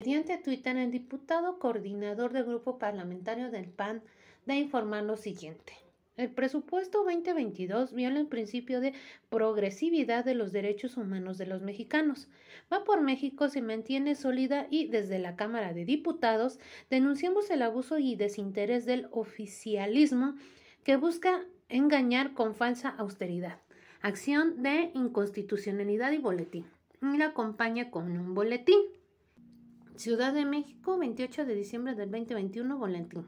mediante Twitter, el diputado coordinador del grupo parlamentario del PAN da informar lo siguiente. El presupuesto 2022 viola el principio de progresividad de los derechos humanos de los mexicanos. Va por México se mantiene sólida y desde la Cámara de Diputados denunciamos el abuso y desinterés del oficialismo que busca engañar con falsa austeridad. Acción de inconstitucionalidad y boletín. Y la acompaña con un boletín. Ciudad de México, 28 de diciembre del 2021, Volantín.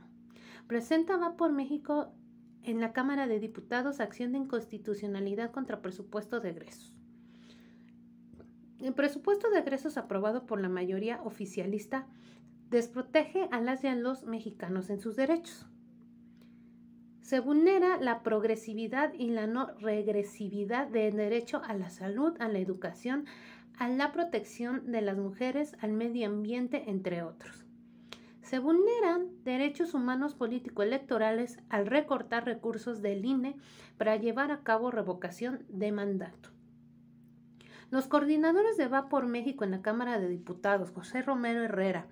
Presenta va por México en la Cámara de Diputados acción de inconstitucionalidad contra presupuesto de egresos. El presupuesto de egresos aprobado por la mayoría oficialista desprotege a las y a los mexicanos en sus derechos. Se vulnera la progresividad y la no regresividad del derecho a la salud, a la educación, a la protección de las mujeres, al medio ambiente, entre otros. Se vulneran derechos humanos político-electorales al recortar recursos del INE para llevar a cabo revocación de mandato. Los coordinadores de Va por México en la Cámara de Diputados, José Romero Herrera,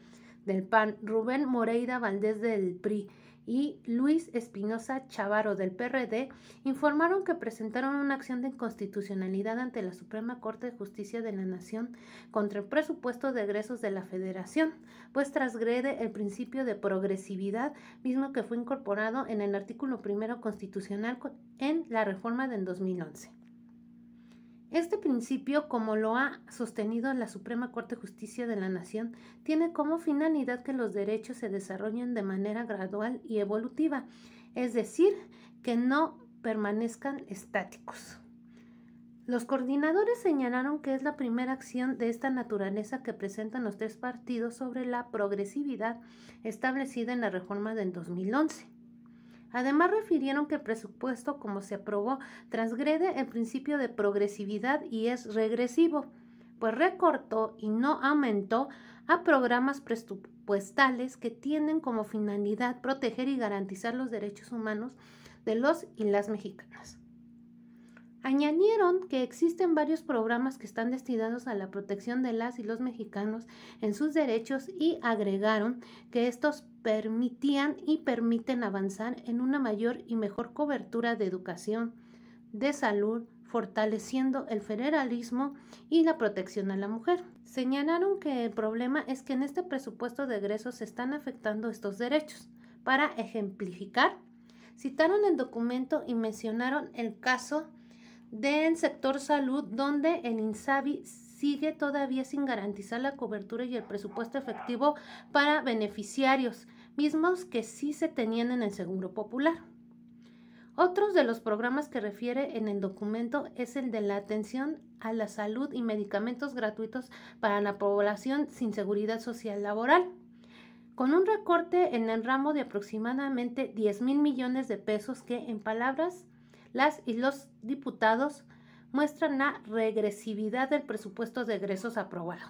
del PAN, Rubén Moreira Valdés del PRI y Luis Espinosa Chavaro del PRD informaron que presentaron una acción de inconstitucionalidad ante la Suprema Corte de Justicia de la Nación contra el presupuesto de egresos de la Federación, pues trasgrede el principio de progresividad mismo que fue incorporado en el artículo primero constitucional en la reforma del 2011. Este principio, como lo ha sostenido la Suprema Corte de Justicia de la Nación, tiene como finalidad que los derechos se desarrollen de manera gradual y evolutiva, es decir, que no permanezcan estáticos. Los coordinadores señalaron que es la primera acción de esta naturaleza que presentan los tres partidos sobre la progresividad establecida en la reforma del 2011. Además, refirieron que el presupuesto, como se aprobó, transgrede el principio de progresividad y es regresivo, pues recortó y no aumentó a programas presupuestales que tienen como finalidad proteger y garantizar los derechos humanos de los y las mexicanas. Añadieron que existen varios programas que están destinados a la protección de las y los mexicanos en sus derechos y agregaron que estos permitían y permiten avanzar en una mayor y mejor cobertura de educación, de salud, fortaleciendo el federalismo y la protección a la mujer. Señalaron que el problema es que en este presupuesto de egresos se están afectando estos derechos. Para ejemplificar, citaron el documento y mencionaron el caso del sector salud, donde el INSABI sigue todavía sin garantizar la cobertura y el presupuesto efectivo para beneficiarios, mismos que sí se tenían en el Seguro Popular. Otros de los programas que refiere en el documento es el de la atención a la salud y medicamentos gratuitos para la población sin seguridad social laboral. Con un recorte en el ramo de aproximadamente 10 mil millones de pesos que, en palabras las y los diputados muestran la regresividad del presupuesto de egresos aprobado.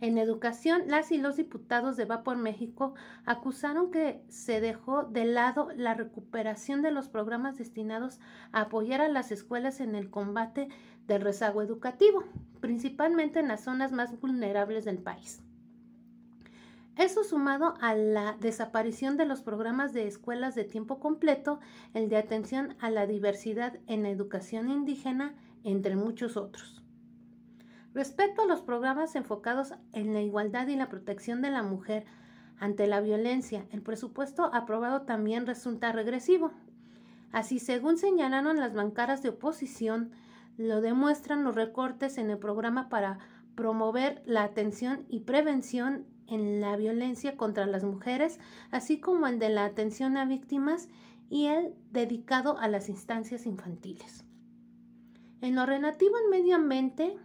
En educación, las y los diputados de Vapor México acusaron que se dejó de lado la recuperación de los programas destinados a apoyar a las escuelas en el combate del rezago educativo, principalmente en las zonas más vulnerables del país. Eso sumado a la desaparición de los programas de escuelas de tiempo completo, el de atención a la diversidad en la educación indígena, entre muchos otros. Respecto a los programas enfocados en la igualdad y la protección de la mujer ante la violencia, el presupuesto aprobado también resulta regresivo. Así, según señalaron las bancaras de oposición, lo demuestran los recortes en el programa para promover la atención y prevención en la violencia contra las mujeres, así como el de la atención a víctimas y el dedicado a las instancias infantiles. En lo relativo al medio ambiente,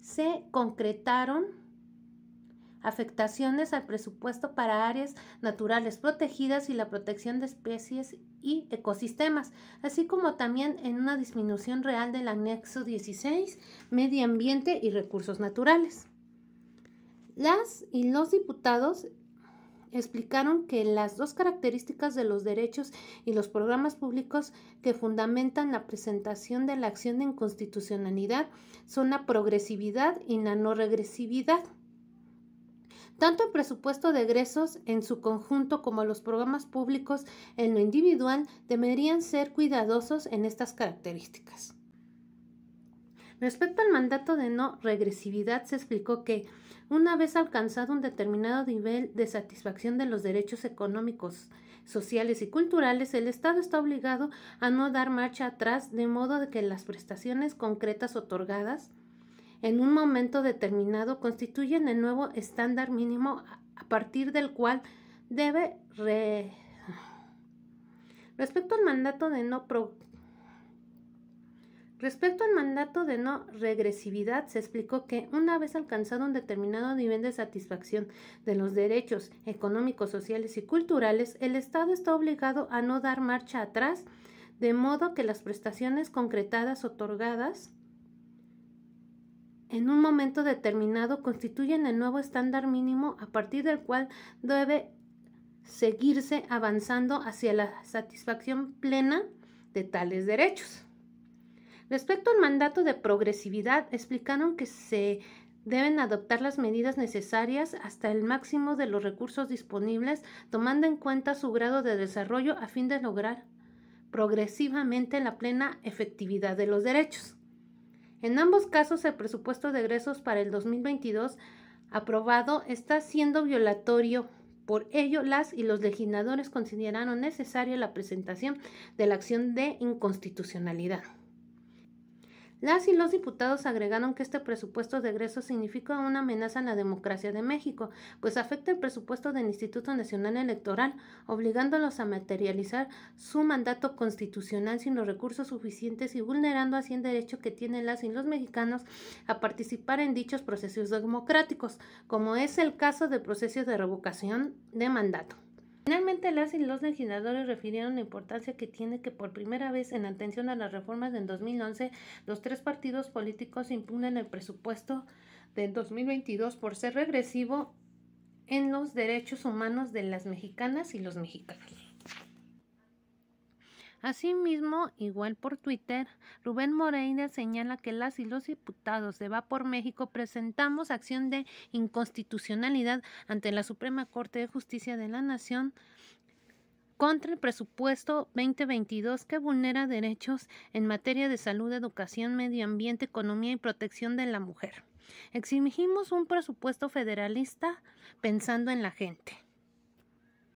se concretaron afectaciones al presupuesto para áreas naturales protegidas y la protección de especies y ecosistemas, así como también en una disminución real del anexo 16, medio ambiente y recursos naturales. Las y los diputados explicaron que las dos características de los derechos y los programas públicos que fundamentan la presentación de la acción de inconstitucionalidad son la progresividad y la no regresividad. Tanto el presupuesto de egresos en su conjunto como los programas públicos en lo individual deberían ser cuidadosos en estas características. Respecto al mandato de no regresividad, se explicó que una vez alcanzado un determinado nivel de satisfacción de los derechos económicos, sociales y culturales, el Estado está obligado a no dar marcha atrás de modo de que las prestaciones concretas otorgadas en un momento determinado constituyen el nuevo estándar mínimo a partir del cual debe re... respecto al mandato de no pro Respecto al mandato de no regresividad, se explicó que una vez alcanzado un determinado nivel de satisfacción de los derechos económicos, sociales y culturales, el Estado está obligado a no dar marcha atrás, de modo que las prestaciones concretadas otorgadas en un momento determinado constituyen el nuevo estándar mínimo a partir del cual debe seguirse avanzando hacia la satisfacción plena de tales derechos. Respecto al mandato de progresividad, explicaron que se deben adoptar las medidas necesarias hasta el máximo de los recursos disponibles, tomando en cuenta su grado de desarrollo a fin de lograr progresivamente la plena efectividad de los derechos. En ambos casos, el presupuesto de egresos para el 2022 aprobado está siendo violatorio. Por ello, las y los legisladores consideraron necesaria la presentación de la acción de inconstitucionalidad. Las y los diputados agregaron que este presupuesto de egreso significa una amenaza a la democracia de México, pues afecta el presupuesto del Instituto Nacional Electoral, obligándolos a materializar su mandato constitucional sin los recursos suficientes y vulnerando así el derecho que tienen las y los mexicanos a participar en dichos procesos democráticos, como es el caso del proceso de revocación de mandato. Finalmente, las y los legisladores refirieron la importancia que tiene que por primera vez en atención a las reformas del 2011, los tres partidos políticos impugnan el presupuesto del 2022 por ser regresivo en los derechos humanos de las mexicanas y los mexicanos. Asimismo, igual por Twitter, Rubén Moreira señala que las y los diputados de Va por México presentamos acción de inconstitucionalidad ante la Suprema Corte de Justicia de la Nación contra el presupuesto 2022 que vulnera derechos en materia de salud, educación, medio ambiente, economía y protección de la mujer. Exigimos un presupuesto federalista pensando en la gente.